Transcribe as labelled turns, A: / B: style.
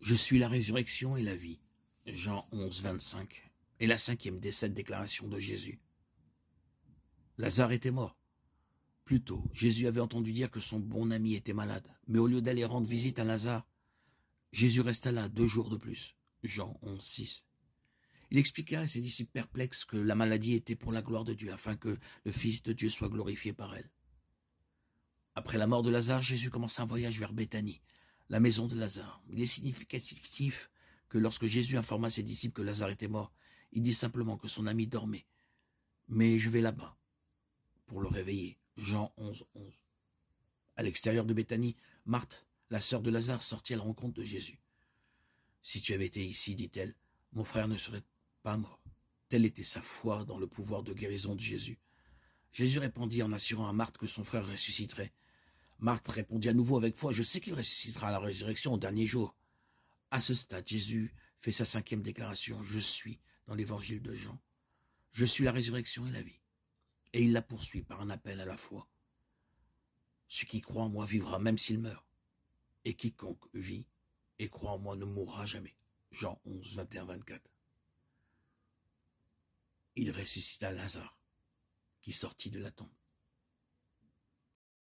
A: Je suis la résurrection et la vie. Jean 11, 25. Et la cinquième des sept déclarations de Jésus. Lazare était mort. Plutôt, Jésus avait entendu dire que son bon ami était malade, mais au lieu d'aller rendre visite à Lazare, Jésus resta là deux jours de plus. Jean 11, Il expliqua à ses disciples perplexes que la maladie était pour la gloire de Dieu, afin que le Fils de Dieu soit glorifié par elle. Après la mort de Lazare, Jésus commença un voyage vers Béthanie, la maison de Lazare. Il est significatif que lorsque Jésus informa ses disciples que Lazare était mort, il dit simplement que son ami dormait. Mais je vais là-bas pour le réveiller. Jean 11, 11. À l'extérieur de Béthanie, Marthe, la sœur de Lazare, sortit à la rencontre de Jésus. Si tu avais été ici, dit-elle, mon frère ne serait pas mort. Telle était sa foi dans le pouvoir de guérison de Jésus. Jésus répondit en assurant à Marthe que son frère ressusciterait. Marthe répondit à nouveau avec foi, je sais qu'il ressuscitera à la résurrection au dernier jour. À ce stade, Jésus fait sa cinquième déclaration, je suis dans l'évangile de Jean. Je suis la résurrection et la vie. Et il la poursuit par un appel à la foi. Ce qui croit en moi vivra même s'il meurt. Et quiconque vit et croit en moi ne mourra jamais. Jean 11, 21, 24. Il ressuscita Lazare, qui sortit de la tombe.